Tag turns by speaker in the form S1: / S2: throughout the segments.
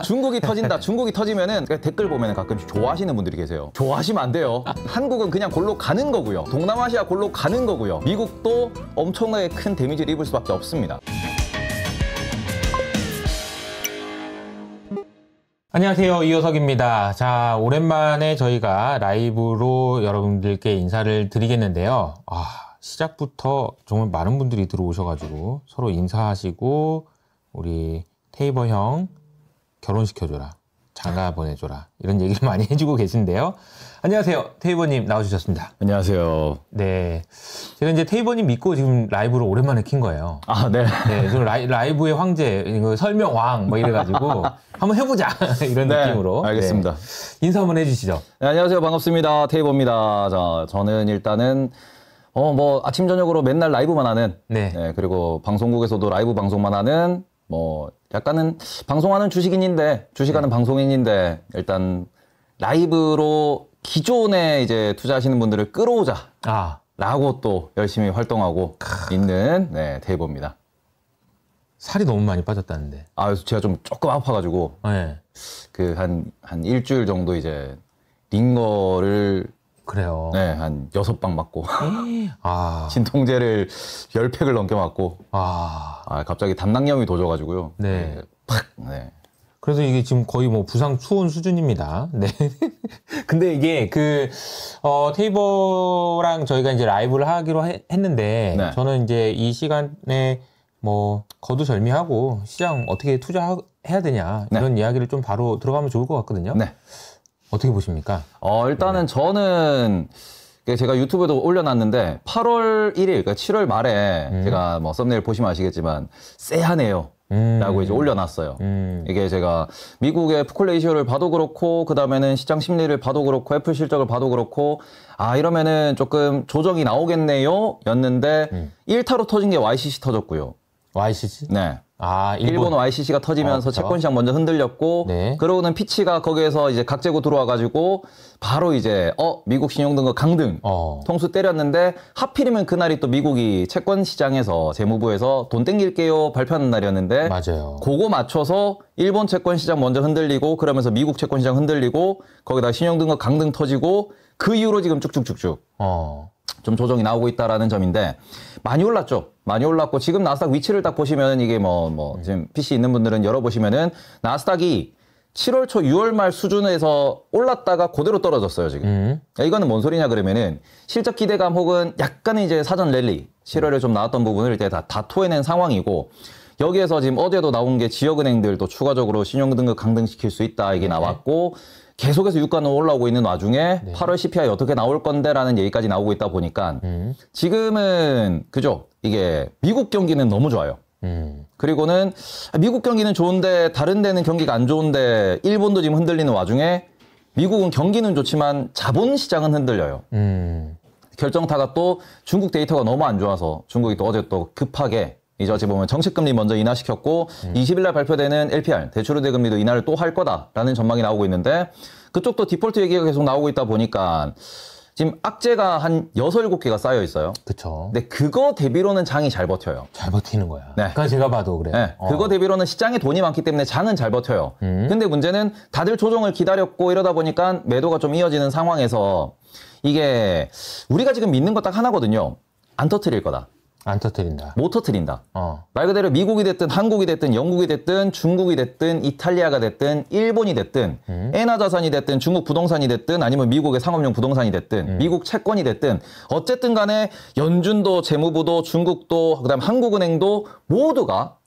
S1: 중국이 터진다 중국이 터지면은 그러니까 댓글 보면 가끔씩 좋아하시는 분들이 계세요 좋아하시면 안 돼요 한국은 그냥 골로 가는 거고요 동남아시아 골로 가는 거고요 미국도 엄청나게 큰 데미지를 입을 수밖에 없습니다
S2: 안녕하세요 이효석입니다자 오랜만에 저희가 라이브로 여러분들께 인사를 드리겠는데요 아 시작부터 정말 많은 분들이 들어오셔가지고 서로 인사하시고 우리 테이버 형 결혼시켜줘라. 장가 보내줘라. 이런 얘기를 많이 해주고 계신데요. 안녕하세요. 테이버님 나와주셨습니다. 안녕하세요. 네. 제가 이제 테이버님 믿고 지금 라이브로 오랜만에 킨 거예요. 아, 네. 네. 좀 라이, 라이브의 황제, 설명왕, 뭐 이래가지고 한번
S1: 해보자. 이런 네, 느낌으로. 네. 알겠습니다. 네. 인사 한번 해주시죠. 네, 안녕하세요. 반갑습니다. 테이버입니다. 자, 저는 일단은 어, 뭐, 아침, 저녁으로 맨날 라이브만 하는. 네. 네. 그리고 방송국에서도 라이브 방송만 하는, 뭐, 약간은 방송하는 주식인인데 주식하는 네. 방송인인데 일단 라이브로 기존에 이제 투자하시는 분들을 끌어오자. 아. 라고 또 열심히 활동하고 크... 있는 네, 데이버입니다. 살이 너무 많이 빠졌다는데. 아, 그래서 제가 좀 조금 아파가지고. 네. 그, 한, 한 일주일 정도 이제, 링거를 그래요. 네, 한 여섯 방 맞고. 음. 아. 진통제를 열 팩을 넘게 맞고. 아. 아 갑자기 담낭염이 도져가지고요. 네. 네. 팍. 네. 그래서
S2: 이게 지금 거의 뭐 부상 수온 수준입니다. 네.
S1: 근데 이게 그,
S2: 어, 테이버랑 저희가 이제 라이브를 하기로 해, 했는데, 네. 저는 이제 이 시간에 뭐, 거두절미하고 시장 어떻게 투자해야 되냐, 네. 이런 네. 이야기를 좀 바로 들어가면 좋을 것 같거든요. 네. 어떻게 보십니까?
S1: 어, 일단은 네. 저는 제가 유튜브에도 올려놨는데 8월 1일, 그러니까 7월 말에 음. 제가 뭐 썸네일 보시면 아시겠지만 쎄하네요. 음. 라고 이제 올려놨어요. 음. 이게 제가 미국의 푸콜레이시오를 봐도 그렇고, 그 다음에는 시장 심리를 봐도 그렇고, 애플 실적을 봐도 그렇고, 아, 이러면은 조금 조정이 나오겠네요? 였는데, 음. 1타로 터진 게 YCC 터졌고요. YCC? 네. 아, 일본, 일본 YCC가 아, 터지면서 아, 그렇죠. 채권 시장 먼저 흔들렸고 네. 그러고는 피치가 거기에서 이제 각재고 들어와 가지고 바로 이제 어, 미국 신용등급 강등 어. 통수 때렸는데 하필이면 그날이 또 미국이 채권 시장에서 재무부에서 돈 땡길게요 발표하는 날이었는데 맞아요. 그거 맞춰서 일본 채권 시장 먼저 흔들리고 그러면서 미국 채권 시장 흔들리고 거기다 신용등급 강등 터지고 그 이후로 지금 쭉쭉쭉쭉 어. 좀 조정이 나오고 있다라는 점인데 많이 올랐죠. 많이 올랐고 지금 나스닥 위치를 딱 보시면 은 이게 뭐뭐 뭐, 뭐 네. 지금 PC 있는 분들은 열어 보시면은 나스닥이 7월 초 6월 말 수준에서 올랐다가 그대로 떨어졌어요 지금. 음. 이거는 뭔 소리냐 그러면은 실적 기대감 혹은 약간 이제 사전 랠리 7월에 좀 나왔던 부분을 이제 다, 다 토해낸 상황이고 여기에서 지금 어제도 나온 게 지역은행들도 추가적으로 신용등급 강등시킬 수 있다 이게 네. 나왔고 네. 계속해서 유가는 올라오고 있는 와중에 네. 8월 CPI 어떻게 나올 건데라는 얘기까지 나오고 있다 보니까 음. 지금은 그죠 이게 미국 경기는 너무 좋아요. 음. 그리고는 미국 경기는 좋은데 다른 데는 경기가 안 좋은데 일본도 지금 흔들리는 와중에 미국은 경기는 좋지만 자본 시장은 흔들려요. 음. 결정타가 또 중국 데이터가 너무 안 좋아서 중국이 또 어제 또 급하게 이제 어찌 보면 정책금리 먼저 인하시켰고 음. 20일 날 발표되는 LPR 대출우대 금리도 인하를 또 할 거다라는 전망이 나오고 있는데 그쪽도 디폴트 얘기가 계속 나오고 있다 보니까 지금 악재가 한 여섯 일곱 개가 쌓여 있어요. 그렇 근데 그거 대비로는 장이 잘 버텨요. 잘 버티는 거야. 네. 그러니까 제가 봐도 그래요. 네. 어. 그거 대비로는 시장에 돈이 많기 때문에 장은 잘 버텨요. 음. 근데 문제는 다들 조정을 기다렸고 이러다 보니까 매도가 좀 이어지는 상황에서 이게 우리가 지금 믿는 것 딱 하나거든요. 안 터트릴 거다. 안 터뜨린다. 못 터뜨린다. 어. 말 그대로 미국이 됐든 한국이 됐든 영국이 됐든 중국이 됐든 이탈리아가 됐든 일본이 됐든 음. 엔화 자산이 됐든 중국 부동산이 됐든 아니면 미국의 상업용 부동산이 됐든 음. 미국 채권이 됐든 어쨌든 간에 연준도 재무부도 중국도 그다음 한국은행도 모두가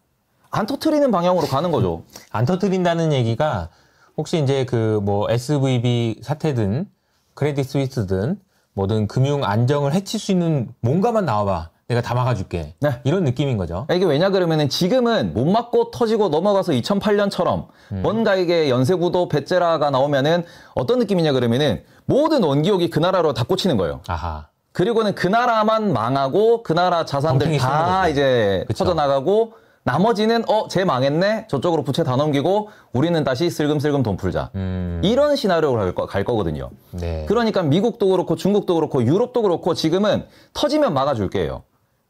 S1: 안 터트리는 방향으로 가는 거죠. 안 터트린다는
S2: 얘기가 혹시 이제 그 뭐 SVB 사태든 크레딧 스위스든 뭐든 금융 안정을 해칠 수 있는 뭔가만 나와봐. 내가 다 막아줄게. 네. 이런 느낌인
S1: 거죠. 그러니까 이게 왜냐 그러면은 지금은 못막고 터지고 넘어가서 2008년처럼 음. 뭔가 이게 연쇄구도 배째라가 나오면은 어떤 느낌이냐 그러면은 모든 원기옥이 그 나라로 다 꽂히는 거예요. 아하. 그리고는 그 나라만 망하고 그 나라 자산들 다 이제 그쵸. 퍼져나가고 나머지는 어, 쟤 망했네. 저쪽으로 부채 다 넘기고 우리는 다시 슬금슬금 돈 풀자. 음. 이런 시나리오로 갈, 거, 갈 거거든요. 네. 그러니까 미국도 그렇고 중국도 그렇고 유럽도 그렇고 지금은 터지면 막아줄게요.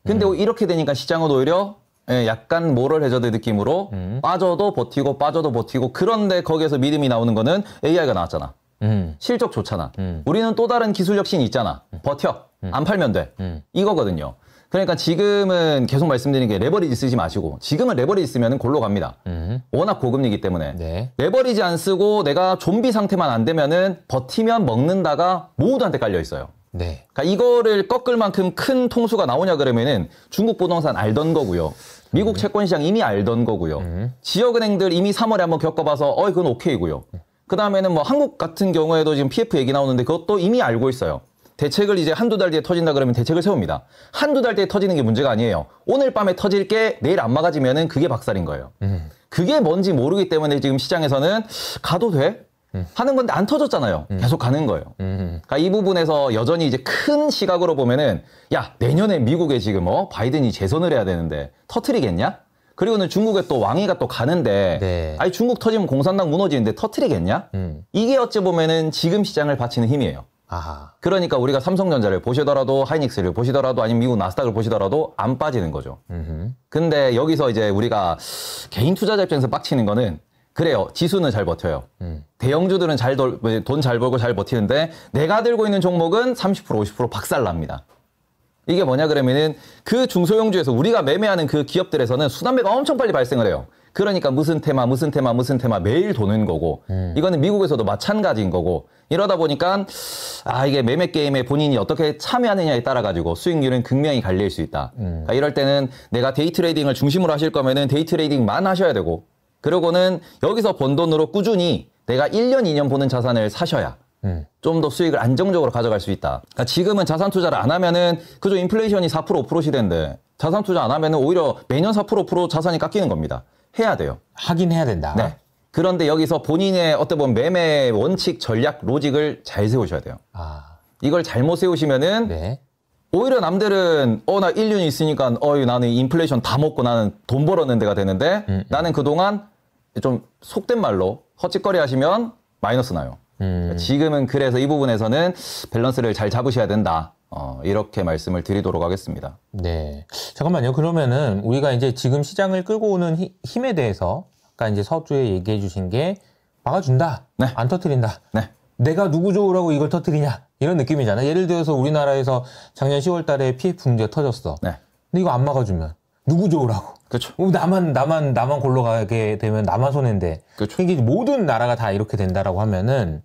S1: 근데 음. 이렇게 되니까 시장은 오히려 예, 약간 모럴 해저드 느낌으로 음. 빠져도 버티고 빠져도 버티고 그런데 거기에서 믿음이 나오는 거는 AI가 나왔잖아. 음. 실적 좋잖아. 음. 우리는 또 다른 기술 혁신이 있잖아. 음. 버텨. 음. 안 팔면 돼. 이거거든요. 그러니까 지금은 계속 말씀드리는 게 레버리지 쓰지 마시고 지금은 레버리지 쓰면 골로 갑니다. 음. 워낙 고금리기 때문에 네. 레버리지 안 쓰고 내가 좀비 상태만 안 되면은 버티면 먹는다가 모두한테 깔려 있어요. 네. 그러니까 이거를 꺾을 만큼 큰 통수가 나오냐 그러면은 중국 부동산 알던 거고요. 미국 음. 채권 시장 이미 알던 거고요. 음. 지역은행들 이미 3월에 한번 겪어봐서 어 이건 그 오케이고요. 음. 그 다음에는 뭐 한국 같은 경우에도 지금 PF 얘기 나오는데 그것도 이미 알고 있어요. 대책을 이제 한두 달 뒤에 터진다 그러면 대책을 세웁니다. 한두 달 뒤에 터지는 게 문제가 아니에요. 오늘 밤에 터질 게 내일 안 막아지면은 그게 박살인 거예요. 음. 그게 뭔지 모르기 때문에 지금 시장에서는 가도 돼? 음. 하는 건데 안 터졌잖아요. 음. 계속 가는 거예요. 음. 그러니까 이 부분에서 여전히 이제 큰 시각으로 보면은 야 내년에 미국에 지금 어 바이든이 재선을 해야 되는데 터트리겠냐? 그리고는 중국에 또 왕위가 또 가는데 네. 아니 중국 터지면 공산당 무너지는데 터트리겠냐? 음. 이게 어찌 보면은 지금 시장을 바치는 힘이에요. 아하. 그러니까 우리가 삼성전자를 보시더라도 하이닉스를 보시더라도 아니면 미국 나스닥을 보시더라도 안 빠지는 거죠. 음흠. 근데 여기서 이제 우리가 개인 투자자 입장에서 빡치는 거는 그래요. 지수는 잘 버텨요. 음. 대형주들은 잘 돈잘 뭐 벌고 잘 버티는데 내가 들고 있는 종목은 30% 50% 박살납니다. 이게 뭐냐 그러면은 그 중소형주에서 우리가 매매하는 그 기업들에서는 수단매가 엄청 빨리 발생을 해요. 그러니까 무슨 테마, 무슨 테마, 무슨 테마 매일 도는 거고, 음. 이거는 미국에서도 마찬가지인 거고, 이러다 보니까, 아, 이게 매매 게임에 본인이 어떻게 참여하느냐에 따라가지고 수익률은 극명히 갈릴 수 있다. 음. 그러니까 이럴 때는 내가 데이 트레이딩을 중심으로 하실 거면은 데이 트레이딩만 하셔야 되고, 그리고는 여기서 번 돈으로 꾸준히 내가 1년, 2년 보는 자산을 사셔야 음. 좀더 수익을 안정적으로 가져갈 수 있다. 그러니까 지금은 자산 투자를 안 하면은 그저 인플레이션이 4% 5% 시대인데 자산 투자 안 하면은 오히려 매년 4% 5% 자산이 깎이는 겁니다. 해야 돼요. 하긴 해야 된다. 네. 그런데 여기서 본인의 어떻게 보면 매매 원칙, 전략, 로직을 잘 세우셔야 돼요. 아. 이걸 잘못 세우시면은 네. 오히려 남들은 어나 1년 이 있으니까 어 나는 인플레이션 다 먹고 나는 돈 벌었는 데가 되는데 음, 음. 나는 그동안 좀 속된 말로 헛짓거리 하시면 마이너스 나요. 음. 지금은 그래서 이 부분에서는 밸런스를 잘 잡으셔야 된다. 어, 이렇게 말씀을 드리도록 하겠습니다. 네. 잠깐만요. 그러면은
S2: 우리가 이제 지금 시장을 끌고 오는 히, 힘에 대해서 아까 이제 사업주에 얘기해 주신 게 막아준다. 네. 안터뜨린다 네. 내가 누구 좋으라고 이걸 터뜨리냐 이런 느낌이잖아 예를 들어서 우리나라에서 작년 10월 달에 PF 문제가 터졌어. 네. 근데 이거 안 막아주면 누구 좋으라고. 그렇죠. 나만 나만 나만 골로 가게 되면 나만 손해인데. 그렇죠. 이게 모든 나라가 다 이렇게 된다라고 하면은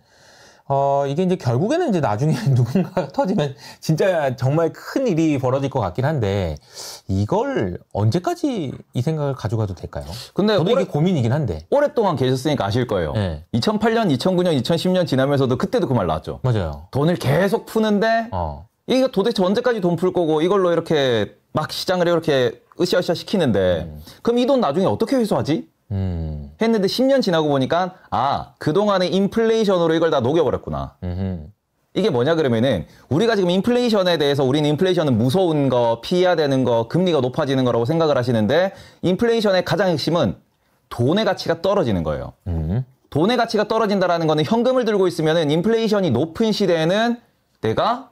S2: 어 이게 이제 결국에는 이제 나중에 누군가 터지면 진짜 정말 큰 일이 벌어질 것 같긴 한데 이걸 언제까지 이 생각을 가져가도 될까요?
S1: 근데 저도 오래, 이게 고민이긴 한데 오랫동안 계셨으니까 아실 거예요. 네. 2008년, 2009년, 2010년 지나면서도 그때도 그 말 나왔죠. 맞아요. 돈을 계속 푸는데 어. 이거 도대체 언제까지 돈 풀 거고 이걸로 이렇게 막 시장을 이렇게 으쌰으쌰 시키는데 음. 그럼 이 돈 나중에 어떻게 회수하지? 음. 했는데 10년 지나고 보니까 아그동안에 인플레이션으로 이걸 다 녹여버렸구나. 음흠. 이게 뭐냐 그러면은 우리가 지금 인플레이션에 대해서 우리는 인플레이션은 무서운 거 피해야 되는 거 금리가 높아지는 거라고 생각을 하시는데 인플레이션의 가장 핵심은 돈의 가치가 떨어지는 거예요. 음. 돈의 가치가 떨어진다라는 거는 현금을 들고 있으면은 인플레이션이 높은 시대에는 내가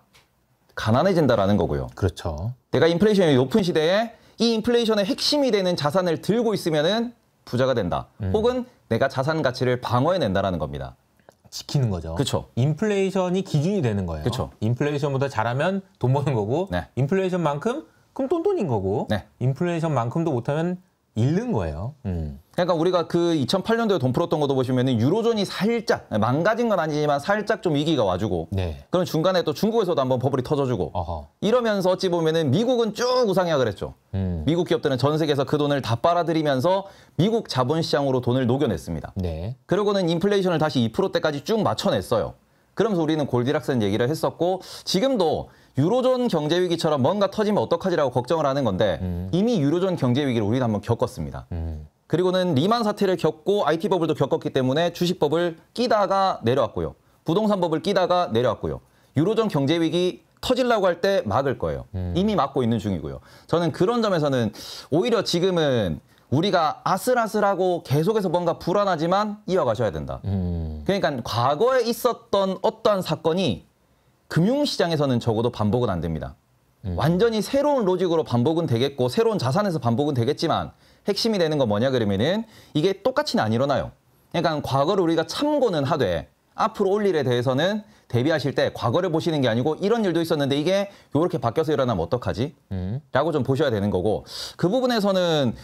S1: 가난해진다라는 거고요. 그렇죠. 내가 인플레이션이 높은 시대에 이 인플레이션의 핵심이 되는 자산을 들고 있으면은 부자가 된다. 음. 혹은 내가 자산 가치를 방어해낸다라는 겁니다.
S2: 지키는 거죠. 그렇죠. 인플레이션이 기준이 되는 거예요. 그렇죠. 인플레이션보다 잘하면 돈 버는 거고 네. 인플레이션만큼 그럼 돈 돈인 거고 네. 인플레이션만큼도 못하면 잃는 거예요. 음.
S1: 그러니까 우리가 그 2008년도에 돈 풀었던 것도 보시면 유로존이 살짝 망가진 건 아니지만 살짝 좀 위기가 와주고 네. 그런 중간에 또 중국에서도 한번 버블이 터져주고 어허. 이러면서 어찌 보면은 미국은 쭉우상향그랬죠 음. 미국 기업들은 전 세계에서 그 돈을 다 빨아들이면서 미국 자본시장으로 돈을 녹여냈습니다. 네. 그러고는 인플레이션을 다시 2%대까지 쭉 맞춰냈어요. 그러면서 우리는 골디락스 얘기를 했었고 지금도 유로존 경제 위기처럼 뭔가 터지면 어떡하지라고 걱정을 하는 건데 음. 이미 유로존 경제 위기를 우리는 한번 겪었습니다. 음. 그리고는 리만 사태를 겪고 IT 버블도 겪었기 때문에 주식법을 끼다가 내려왔고요. 부동산법을 끼다가 내려왔고요. 유로존 경제 위기 터질라고 할 때 막을 거예요. 음. 이미 막고 있는 중이고요. 저는 그런 점에서는 오히려 지금은 우리가 아슬아슬하고 계속해서 뭔가 불안하지만 이어가셔야 된다. 음. 그러니까 과거에 있었던 어떠한 사건이 금융시장에서는 적어도 반복은 안 됩니다. 음. 완전히 새로운 로직으로 반복은 되겠고 새로운 자산에서 반복은 되겠지만 핵심이 되는 건 뭐냐 그러면은 이게 똑같이는 안 일어나요. 그러니까 과거를 우리가 참고는 하되 앞으로 올 일에 대해서는 대비하실 때 과거를 보시는 게 아니고 이런 일도 있었는데 이게 요렇게 바뀌어서 일어나면 어떡하지? 음. 라고 좀 보셔야 되는 거고 그 부분에서는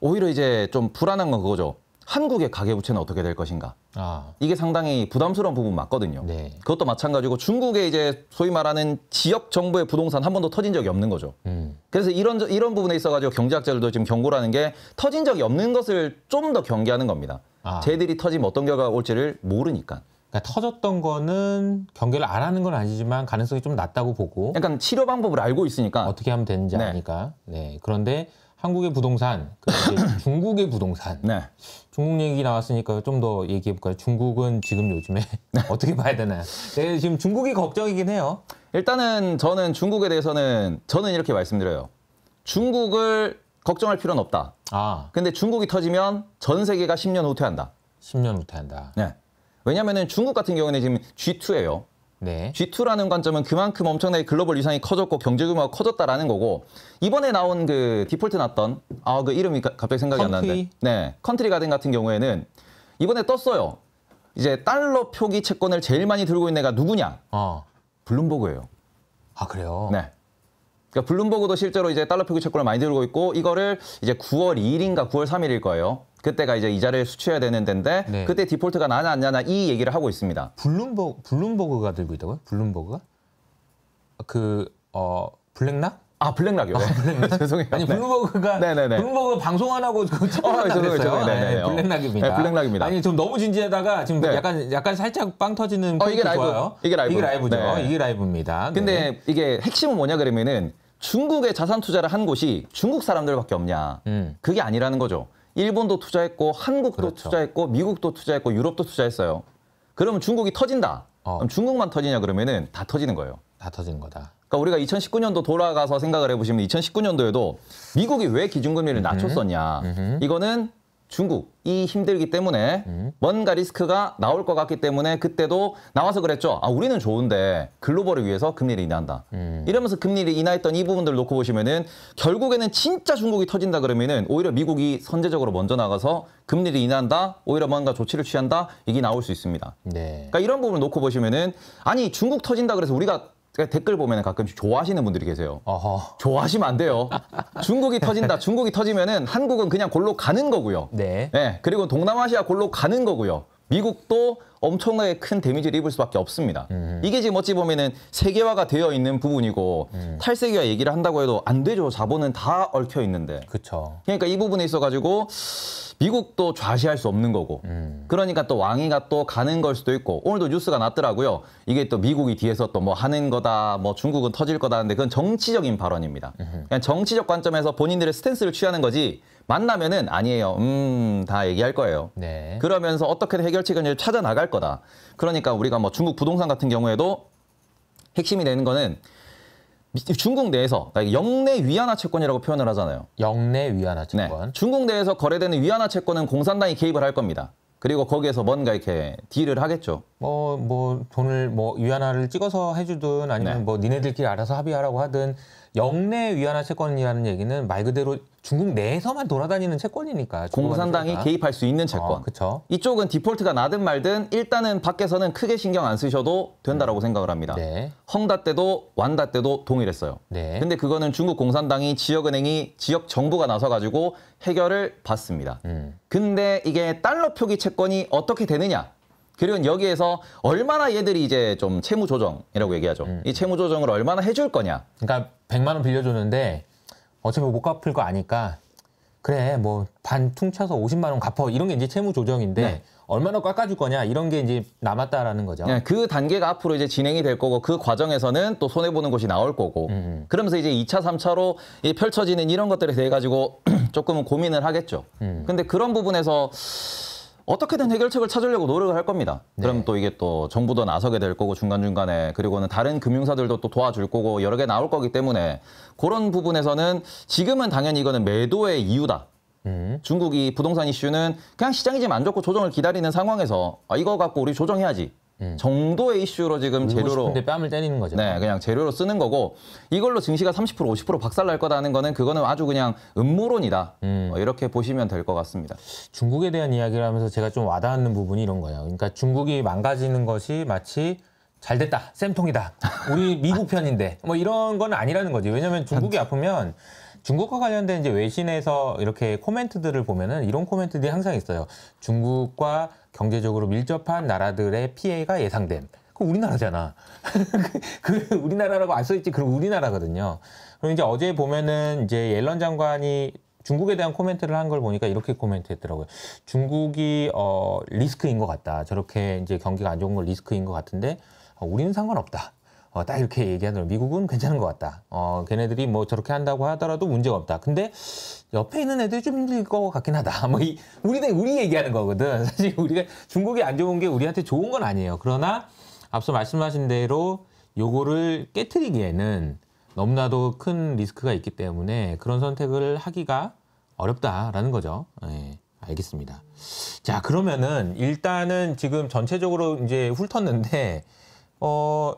S1: 오히려 이제 좀 불안한 건 그거죠. 한국의 가계부채는 어떻게 될 것인가. 아. 이게 상당히 부담스러운 부분 맞거든요. 네. 그것도 마찬가지고 중국의 이제 소위 말하는 지역 정부의 부동산 한 번도 터진 적이 없는 거죠. 음. 그래서 이런 이런 부분에 있어가지고 경제학자들도 지금 경고라는 게 터진 적이 없는 것을 좀 더 경계하는 겁니다. 아. 쟤들이 터지면 어떤 결과가 올지를 모르니까. 그러니까 터졌던 거는 경계를 안 하는 건 아니지만 가능성이 좀
S2: 낮다고 보고. 약간 치료 방법을 알고 있으니까 어떻게 하면 되는지 네. 아니까. 네. 그런데 한국의 부동산, 그 중국의 부동산. 네. 중국 얘기 나왔으니까 좀 더 얘기해 볼까요? 중국은 지금 요즘에 네. 어떻게 봐야 되나요?
S1: 네, 지금 중국이 걱정이긴 해요. 일단은 저는 중국에 대해서는 저는 이렇게 말씀드려요. 중국을 걱정할 필요는 없다. 아. 근데 중국이 터지면 전 세계가 10년 후퇴한다. 10년 후퇴한다. 네. 왜냐면은 중국 같은 경우는 에 지금 G2예요. 네. G2라는 관점은 그만큼 엄청나게 글로벌 유상이 커졌고 경제 규모가 커졌다라는 거고 이번에 나온 그 디폴트 났던 아그 이름이 가, 갑자기 생각이 컨트리. 안 나는데 네 컨트리 가든 같은 경우에는 이번에 떴어요 이제 달러 표기 채권을 제일 많이 들고 있는 애가 누구냐 어. 블룸버그예요 아 그래요 네 그러니까 블룸버그도 실제로 이제 달러 표기 채권을 많이 들고 있고 이거를 이제 9월 2일인가 9월 3일일 거예요 그때가 이제 이자를 수취해야 되는 데인데 네. 그때 디폴트가 나나 안 나나 이 얘기를 하고 있습니다.
S2: 블룸버그, 블룸버그가 들고 있다고요? 블룸버그가? 그, 어, 블랙락? 아 블랙락이요. 아, 네. 아, 블랙락? 죄송해요. 아니 네. 블룸버그가 네네네. 네, 네. 블룸버그 방송 안 하고 그 처음 아, 어, 죄송해 네, 블랙락입니다. 네, 블랙락입니다. 아니 좀 너무 진지하다가 지금 네. 약간 약간 살짝 빵 터지는 어, 이게 라이브. 좋아요. 이게 라이브. 이게 라이브죠. 네. 이게
S1: 라이브입니다. 근데 이게 핵심은 뭐냐 그러면은 중국의 자산 투자를 한 곳이 중국 사람들밖에 없냐. 음. 그게 아니라는 거죠. 일본도 투자했고 한국도 그렇죠. 투자했고 미국도 투자했고 유럽도 투자했어요. 그러면 중국이 터진다. 어. 그럼 중국만 터지냐 그러면은 다 터지는 거예요. 다
S2: 터진 거다.
S1: 그러니까 우리가 2019년도 돌아가서 생각을 해보시면 2019년도에도 미국이 왜 기준금리를 낮췄었냐. 이거는 중국이 힘들기 때문에 음. 뭔가 리스크가 나올 것 같기 때문에 그때도 나와서 그랬죠. 아 우리는 좋은데 글로벌을 위해서 금리를 인하한다. 음. 이러면서 금리를 인하했던 이 부분들 놓고 보시면은 결국에는 진짜 중국이 터진다 그러면은 오히려 미국이 선제적으로 먼저 나가서 금리를 인하한다. 오히려 뭔가 조치를 취한다. 이게 나올 수 있습니다. 네. 그러니까 이런 부분을 놓고 보시면은 아니 중국 터진다 그래서 우리가 그러니까 댓글 보면 가끔씩 좋아하시는 분들이 계세요. 어허. 좋아하시면 안 돼요. 중국이 터진다. 중국이 터지면은 한국은 그냥 골로 가는 거고요. 네. 네. 그리고 동남아시아 골로 가는 거고요. 미국도 엄청나게 큰 데미지를 입을 수밖에 없습니다. 음. 이게 지금 어찌 보면은 세계화가 되어 있는 부분이고 음. 탈세계화 얘기를 한다고 해도 안 되죠. 자본은 다 얽혀 있는데. 그렇죠. 그러니까 이 부분에 있어 가지고 미국도 좌시할 수 없는 거고 음. 그러니까 또 왕위가 또 가는 걸 수도 있고 오늘도 뉴스가 났더라고요. 이게 또 미국이 뒤에서 또 뭐 하는 거다 뭐 중국은 터질 거다 하는데 그건 정치적인 발언입니다. 음 그냥 정치적 관점에서 본인들의 스탠스를 취하는 거지 만나면은 아니에요. 음, 다 얘기할 거예요. 네. 그러면서 어떻게든 해결책을 찾아 나갈 거다. 그러니까 우리가 뭐 중국 부동산 같은 경우에도 핵심이 되는 거는 중국 내에서 그러니까 영내 위안화 채권이라고 표현을 하잖아요. 영내 위안화 네. 채권. 네. 중국 내에서 거래되는 위안화 채권은 공산당이 개입을 할 겁니다. 그리고 거기에서 뭔가 이렇게 딜을 하겠죠.
S2: 뭐뭐 뭐 돈을 뭐 위안화를 찍어서 해주든 아니면 네. 뭐 니네들끼리 알아서 합의하라고 하든 영내 위안화 채권이라는 얘기는 말 그대로 중국 내에서만 돌아다니는 채권이니까 공산당이 채권 개입할
S1: 수 있는 어, 채권. 어, 그렇죠. 이쪽은 디폴트가 나든 말든 일단은 밖에서는 크게 신경 안 쓰셔도 된다라고 음. 생각을 합니다. 네. 헝다 때도 완다 때도 동일했어요. 네. 근데 그거는 중국 공산당이 지역은행이 지역 정부가 나서 가지고 해결을 받습니다. 음. 근데 이게 달러 표기 채권이 어떻게 되느냐? 그리고 여기에서 얼마나 얘들이 이제 좀 채무 조정이라고 얘기하죠. 음. 이 채무 조정을 얼마나 해줄 거냐.
S2: 그러니까 100만 원 빌려줬는데 어차피 못 갚을 거 아니까 그래 뭐 반 퉁쳐서 50만 원 갚어 이런 게 이제 채무 조정인데 네. 얼마나 깎아줄 거냐 이런 게 이제 남았다라는 거죠. 네,
S1: 그 단계가 앞으로 이제 진행이 될 거고 그 과정에서는 또 손해 보는 곳이 나올 거고 음. 음. 그러면서 이제 2차 3차로 펼쳐지는 이런 것들에 대해 가지고 조금은 고민을 하겠죠. 음. 근데 그런 부분에서 어떻게든 해결책을 찾으려고 노력을 할 겁니다. 네. 그럼 또 이게 또 정부도 나서게 될 거고 중간중간에 그리고는 다른 금융사들도 또 도와줄 거고 여러 개 나올 거기 때문에 그런 부분에서는 지금은 당연히 이거는 매도의 이유다. 음. 중국이 부동산 이슈는 그냥 시장이 지금 안 좋고 조정을 기다리는 상황에서 아, 이거 갖고 우리 조정해야지. 음. 정도의 이슈로 지금 재료로 뺨을 때리는 거죠. 네, 그냥 재료로 쓰는 거고 이걸로 증시가 30% 50% 박살날 거다는 거는 그거는 아주 그냥 음모론이다. 음. 뭐 이렇게 보시면 될 것 같습니다.
S2: 중국에 대한 이야기를 하면서 제가 좀 와닿는 부분이 이런 거예요. 그러니까 중국이 망가지는 것이 마치 잘 됐다, 쌤통이다, 우리 미국 편인데 뭐 이런 건 아니라는 거지. 왜냐하면 중국이 아프면 중국과 관련된 이제 외신에서 이렇게 코멘트들을 보면은 이런 코멘트들이 항상 있어요. 중국과 경제적으로 밀접한 나라들의 피해가 예상됨. 그 우리나라잖아. 그 우리나라라고 안 써있지. 그럼 우리나라거든요. 그럼고 이제 어제 보면은 이제 옐런 장관이 중국에 대한 코멘트를 한 걸 보니까 이렇게 코멘트했더라고요. 중국이 어 리스크인 것 같다. 저렇게 이제 경기가 안 좋은 건 리스크인 것 같은데 어, 우리는 상관없다. 어, 딱 이렇게 얘기하더라고 미국은 괜찮은 것 같다. 어, 걔네들이 뭐 저렇게 한다고 하더라도 문제가 없다. 근데 옆에 있는 애들이 좀 힘들 것 같긴 하다. 뭐 이, 우리는 우리 얘기하는 거거든. 사실 우리가 중국이 안 좋은 게 우리한테 좋은 건 아니에요. 그러나 앞서 말씀하신 대로 요거를 깨뜨리기에는 너무나도 큰 리스크가 있기 때문에 그런 선택을 하기가 어렵다라는 거죠. 예, 알겠습니다. 자, 그러면은 일단은 지금 전체적으로 이제 훑었는데, 어,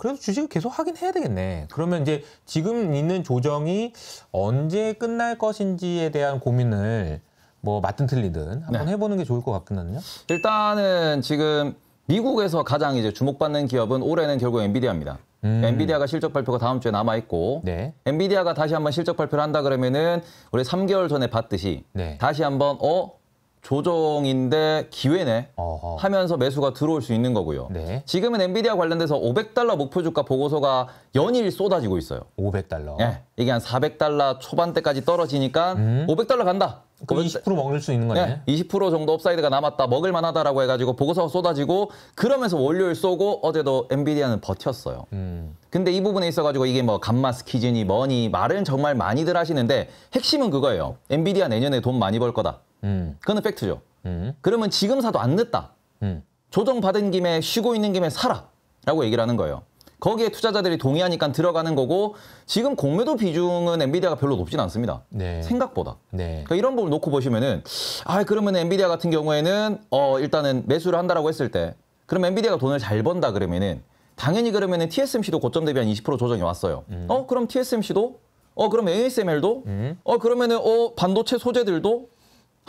S2: 그래서 주식을 계속 하긴 해야 되겠네. 그러면 이제 지금 있는 조정이 언제 끝날 것인지에 대한 고민을 뭐 맞든 틀리든 한번 네. 해보는 게 좋을 것 같거든요.
S1: 일단은 지금 미국에서 가장 이제 주목받는 기업은 올해는 결국 엔비디아입니다. 음. 엔비디아가 실적 발표가 다음 주에 남아 있고 네. 엔비디아가 다시 한번 실적 발표를 한다 그러면은 우리 3개월 전에 봤듯이 네. 다시 한번 어 조정인데 기회네 어허. 하면서 매수가 들어올 수 있는 거고요. 네. 지금은 엔비디아 관련돼서 500달러 목표 주가 보고서가 연일 쏟아지고 있어요. 500달러. 네. 예, 이게 한 400달러 초반대까지 떨어지니까 음. 500달러 간다. 그럼 20% 먹을 수 있는 거네. 네, 예, 20% 정도 업사이드가 남았다. 먹을 만하다라고 해가지고 보고서 가 쏟아지고 그러면서 월요일 쏘고 어제도 엔비디아는 버텼어요. 음. 근데 이 부분에 있어가지고 이게 뭐 감마 스키즈니 뭐니 말은 정말 많이들 하시는데 핵심은 그거예요. 엔비디아 내년에 돈 많이 벌 거다. 음. 그거는 팩트죠. 음. 그러면 지금 사도 안 늦다. 음. 조정 받은 김에 쉬고 있는 김에 사라. 라고 얘기를 하는 거예요. 거기에 투자자들이 동의하니까 들어가는 거고 지금 공매도 비중은 엔비디아가 별로 높진 않습니다. 네. 생각보다. 네. 그러니까 이런 부분을 놓고 보시면은 아 그러면 엔비디아 같은 경우에는 어 일단은 매수를 한다라고 했을 때 그럼 엔비디아가 돈을 잘 번다 그러면은 당연히 그러면은 TSMC도 고점 대비 한 20% 조정이 왔어요. 음. 어 그럼 TSMC도 어 그럼 ASML도 음. 어 그러면은 어 반도체 소재들도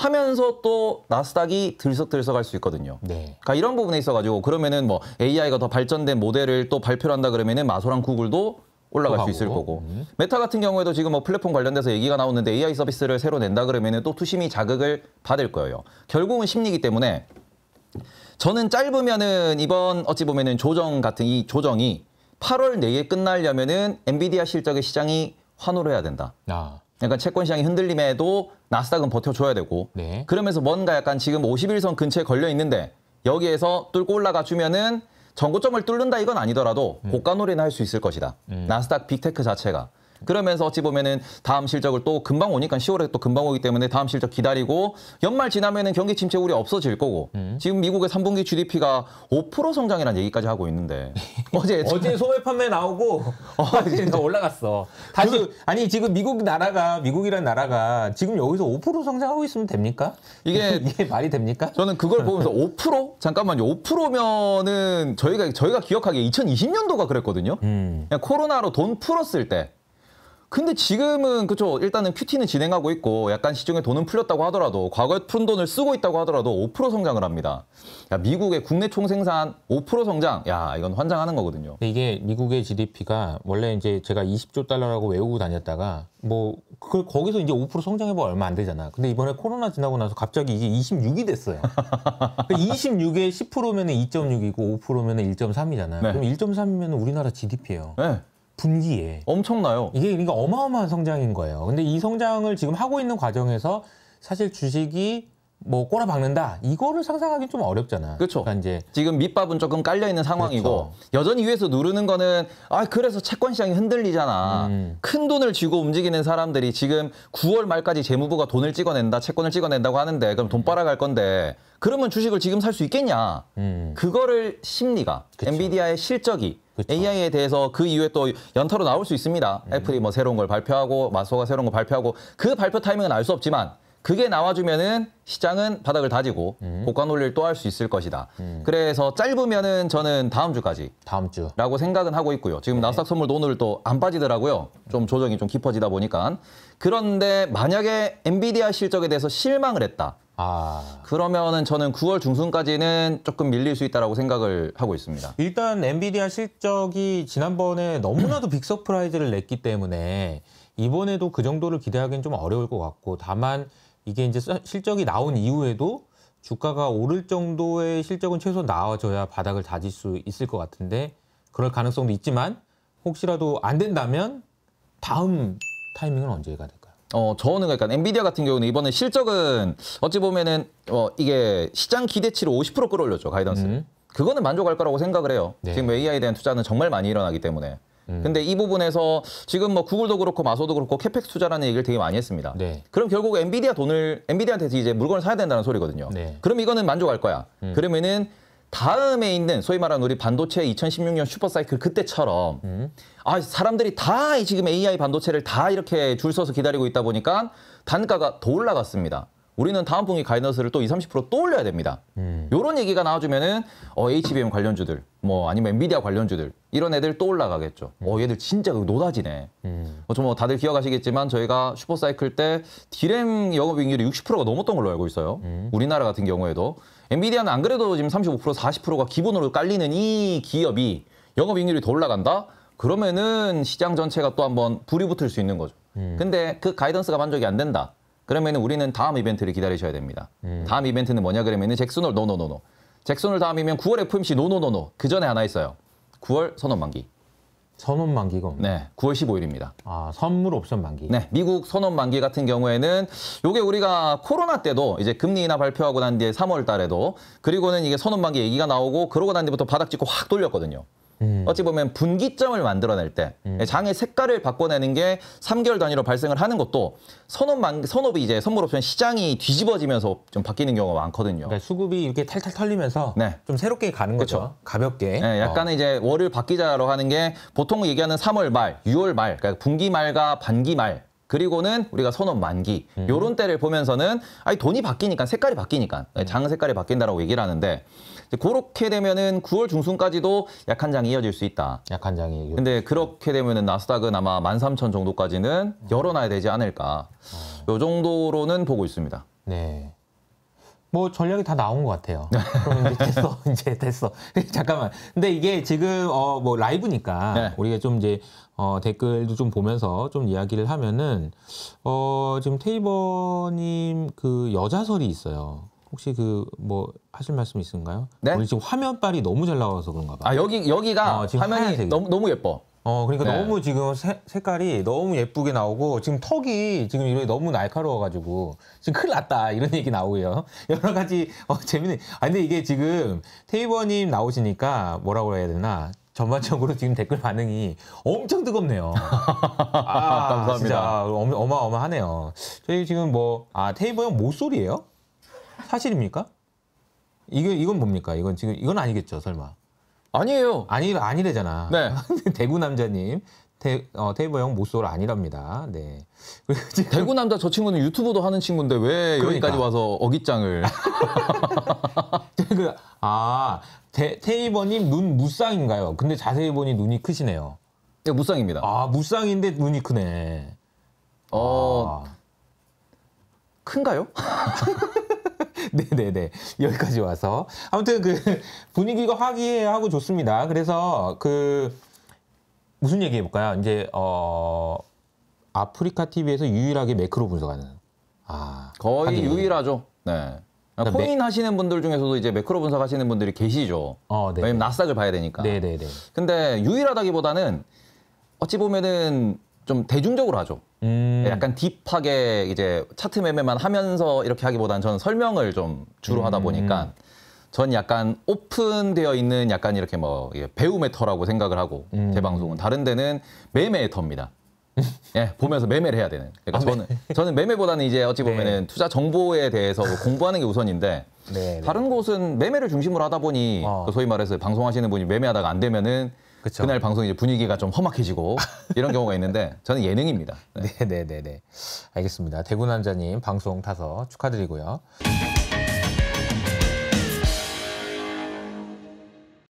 S1: 하면서 또 나스닥이 들썩들썩할 수 있거든요. 네. 그러니까 이런 부분에 있어가지고 그러면은 뭐 AI가 더 발전된 모델을 또 발표를 한다 그러면은 마소랑 구글도 올라갈 수 있을 거고 음. 메타 같은 경우에도 지금 뭐 플랫폼 관련돼서 얘기가 나오는데 AI 서비스를 새로 낸다 그러면은 또 투심이 자극을 받을 거예요. 결국은 심리기 때문에 저는 짧으면은 이번 어찌 보면은 조정 같은 이 조정이 8월 내에 끝나려면은 엔비디아 실적의 시장이 환호를 해야 된다. 아. 약간 그러니까 채권 시장이 흔들림에도 나스닥은 버텨줘야 되고 네. 그러면서 뭔가 약간 지금 51선 근처에 걸려 있는데 여기에서 뚫고 올라가 주면은 전고점을 뚫는다 이건 아니더라도 음. 고가 놀이는 할 수 있을 것이다. 음. 나스닥 빅테크 자체가 그러면서 어찌 보면은 다음 실적을 또 금방 오니까 10월에 또 금방 오기 때문에 다음 실적 기다리고 연말 지나면은 경기 침체 우려 없어질 거고 음. 지금 미국의 3분기 GDP가 5% 성장이라는 얘기까지 하고 있는데 어제 어제 소매 판매 나오고 어, 진짜 올라갔어. 다시 그, 아니 지금 미국 나라가 미국이란 나라가 지금
S2: 여기서 5% 성장하고
S1: 있으면 됩니까? 이게 이게 말이 됩니까? 저는 그걸 보면서 5% 잠깐만요. 5%면은 저희가 저희가 기억하기에 2020년도가 그랬거든요. 음. 코로나로 돈 풀었을 때 근데 지금은 그쵸 일단은 큐티는 진행하고 있고 약간 시중에 돈은 풀렸다고 하더라도 과거에 푼 돈을 쓰고 있다고 하더라도 5% 성장을 합니다. 야, 미국의 국내 총생산 5% 성장, 야 이건 환장하는 거거든요. 이게 미국의 GDP가
S2: 원래 이제 제가 20조 달러라고 외우고 다녔다가 뭐 그걸 거기서 이제 5% 성장해봐 얼마 안 되잖아. 근데 이번에 코로나 지나고 나서 갑자기 이게 26이 됐어요. 그러니까 26에 10%면 2.6이고 5%면 1.3이잖아요. 네. 그럼 1.3이면 우리나라 GDP예요. 네. 분기에 엄청나요. 이게 그러니까 어마어마한 성장인 거예요. 근데 이 성장을 지금 하고 있는 과정에서 사실 주식이 뭐 꼬라박는다 이거를 상상하기 좀 어렵잖아. 그렇죠.
S1: 그러니까 이제 지금 밑밥은 조금 깔려 있는 상황이고 그렇죠. 여전히 위에서 누르는 거는 아 그래서 채권 시장이 흔들리잖아. 음. 큰 돈을 쥐고 움직이는 사람들이 지금 9월 말까지 재무부가 돈을 찍어낸다, 채권을 찍어낸다고 하는데 그럼 돈 빨아갈 건데 그러면 주식을 지금 살 수 있겠냐? 음. 그거를 심리가 그렇죠. 엔비디아의 실적이 그쵸. AI에 대해서 그 이후에 또 연타로 나올 수 있습니다. 음. 애플이 뭐 새로운 걸 발표하고 마소가 새로운 걸 발표하고 그 발표 타이밍은 알 수 없지만 그게 나와주면은 시장은 바닥을 다지고 음. 고가 논리를 또 할 수 있을 것이다. 음. 그래서 짧으면은 저는 다음 주까지 다음 주라고 생각은 하고 있고요. 지금 네. 나스닥 선물도 오늘 또 안 빠지더라고요. 좀 조정이 좀 깊어지다 보니까 그런데 만약에 엔비디아 실적에 대해서 실망을 했다. 아... 그러면은 저는 9월 중순까지는 조금 밀릴 수 있다라고 생각을 하고 있습니다. 일단 엔비디아 실적이 지난번에 너무나도
S2: 빅 서프라이즈를 냈기 때문에 이번에도 그 정도를 기대하기는 좀 어려울 것 같고 다만 이게 이제 실적이 나온 이후에도 주가가 오를 정도의 실적은 최소 나와줘야 바닥을 다질 수 있을 것 같은데 그럴 가능성도 있지만 혹시라도 안 된다면 다음 타이밍은 언제가 될까요?
S1: 어, 저는 그러니까 엔비디아 같은 경우는 이번에 실적은 어찌 보면은 어, 이게 시장 기대치를 50% 끌어올렸죠 가이던스. 음. 그거는 만족할 거라고 생각을 해요. 네. 지금 AI에 대한 투자는 정말 많이 일어나기 때문에. 음. 근데 이 부분에서 지금 뭐 구글도 그렇고 마소도 그렇고 캐펙스 투자라는 얘기를 되게 많이 했습니다. 네. 그럼 결국 엔비디아 돈을 엔비디아한테 이제 물건을 사야 된다는 소리거든요. 네. 그럼 이거는 만족할 거야. 음. 그러면은 다음에 있는 소위 말하는 우리 반도체 2016년 슈퍼사이클 그때처럼 음. 아 사람들이 다 지금 AI 반도체를 다 이렇게 줄 서서 기다리고 있다 보니까 단가가 더 올라갔습니다. 우리는 다음 분기 가이던스를 또 20, 30%또 올려야 됩니다. 이 음. 요런 얘기가 나와주면은 어, HBM 관련주들, 뭐 아니면 엔비디아 관련주들 이런 애들 또 올라가겠죠. 음. 어 얘들 진짜 그 노다지네. 음. 어, 뭐 다들 기억하시겠지만 저희가 슈퍼사이클 때 디램 영업이익률이 60%가 넘었던 걸로 알고 있어요. 음. 우리나라 같은 경우에도 엔비디아는 안 그래도 지금 35% 40%가 기본으로 깔리는 이 기업이 영업이익률이 더 올라간다? 그러면은 시장 전체가 또 한번 불이 붙을 수 있는 거죠. 음. 근데 그 가이던스가 만족이 안 된다. 그러면 우리는 다음 이벤트를 기다리셔야 됩니다. 음. 다음 이벤트는 뭐냐 그러면은 잭슨홀 노노노노. 잭슨홀 다음이면 9월 FMC 노노노노. 그 전에 하나 있어요. 9월 선언 만기. 선언 만기가 없네. 네, 9월 15일입니다. 아, 선물 옵션 만기. 네, 미국 선언 만기 같은 경우에는 요게 우리가 코로나 때도 이제 금리 인하 발표하고 난 뒤에 3월 달에도 그리고는 이게 선언 만기 얘기가 나오고 그러고 난 뒤부터 바닥 찍고 확 돌렸거든요. 음. 어찌 보면 분기점을 만들어낼 때 음. 예, 장의 색깔을 바꿔내는 게 3개월 단위로 발생을 하는 것도 선업 만, 선업이 이제 선물옵션 시장이 뒤집어지면서 좀 바뀌는 경우가 많거든요. 그러니까 수급이 이렇게 탈탈 털리면서 네. 좀 새롭게 가는 거죠. 그쵸? 가볍게. 네, 예, 약간 어. 이제 월을 바뀌자로 하는 게 보통 얘기하는 3월 말, 6월 말, 그러니까 분기 말과 반기 말 그리고는 우리가 선업 만기 음. 요런 때를 보면서는 아니 돈이 바뀌니까 색깔이 바뀌니까 음. 장 색깔이 바뀐다라고 얘기를 하는데 그렇게 되면은 9월 중순까지도 약한 장이 이어질 수 있다. 약한 장이. 근데 그렇게 되면은 나스닥은 아마 13,000 정도까지는 음. 열어놔야 되지 않을까. 어. 요 정도로는 보고 있습니다. 네. 뭐 전략이 다 나온 것 같아요. 그럼 이제 됐어,
S2: 이제 됐어. 잠깐만. 근데 이게 지금 어뭐 라이브니까 네. 우리가 좀 이제 어 댓글도 좀 보면서 좀 이야기를 하면은 어 지금 테이버님 그 여자설이 있어요. 혹시 그 뭐 하실 말씀 있으신가요? 네? 오늘 지금 화면빨이 너무 잘 나와서 그런가 봐아 여기 여기가 어, 지금 화면이 너무 너무 예뻐. 어 그러니까 네. 너무 지금 세, 색깔이 너무 예쁘게 나오고 지금 턱이 지금 이렇게 너무 날카로워가지고 지금 큰일 났다 이런 얘기 나오고요 여러 가지 어, 재밌는 아 근데 이게 지금 테이버님 나오시니까 뭐라고 해야 되나 전반적으로 지금 댓글 반응이 엄청 뜨겁네요. 아, 감사합니다. 진짜 어마, 어마하네요 저희 지금 뭐, 아, 테이버 형 모쏠이에요? 사실입니까? 이게 이건 뭡니까? 이건 지금 이건 아니겠죠, 설마? 아니에요. 아니 아니래잖아. 네. 대구 남자님 테, 어, 이버 형 모쏠 아니랍니다. 네. 대구 남자
S1: 저 친구는 유튜브도 하는 친구인데
S2: 왜 그러니까. 여기까지
S1: 와서 어깃장을?
S2: 그, 아 테, 테이버님 눈 무쌍인가요? 근데 자세히 보니 눈이 크시네요. 네, 무쌍입니다. 아 무쌍인데 눈이 크네. 어 아.
S1: 큰가요?
S2: 네네네. 여기까지 와서. 아무튼 그 분위기가 화기애애하고 좋습니다. 그래서 그 무슨 얘기 해볼까요? 이제, 어, 아프리카 TV에서 유일하게 매크로 분석하는.
S1: 아. 거의 하긴. 유일하죠. 네. 그 그러니까 코인 매... 하시는 분들 중에서도 이제 매크로 분석하시는 분들이 계시죠. 어, 네. 왜냐면 나스닥을 봐야 되니까. 네네네. 근데 유일하다기보다는 어찌 보면은 좀 대중적으로 하죠. 음. 약간 딥하게 이제 차트 매매만 하면서 이렇게 하기보다는 저는 설명을 좀 주로 하다 음. 보니까 전 약간 오픈되어 있는 약간 이렇게 뭐 배움의 터라고 생각을 하고 음. 제 방송은 다른 데는 매매의 터입니다. 예, 보면서 매매를 해야 되는. 그러니까 아, 네. 저는 네. 저는 매매보다는 이제 어찌 네. 보면은 네. 투자 정보에 대해서 공부하는 게 우선인데 네, 네. 다른 곳은 매매를 중심으로 하다 보니 어. 소위 말해서 방송하시는 분이 매매하다가 안 되면은 그쵸. 그날 방송 이제 분위기가 좀 험악해지고 이런 경우가 있는데 저는 예능입니다. 네. 네, 네, 네, 네. 알겠습니다. 대구 남자님
S2: 방송 타서 축하드리고요.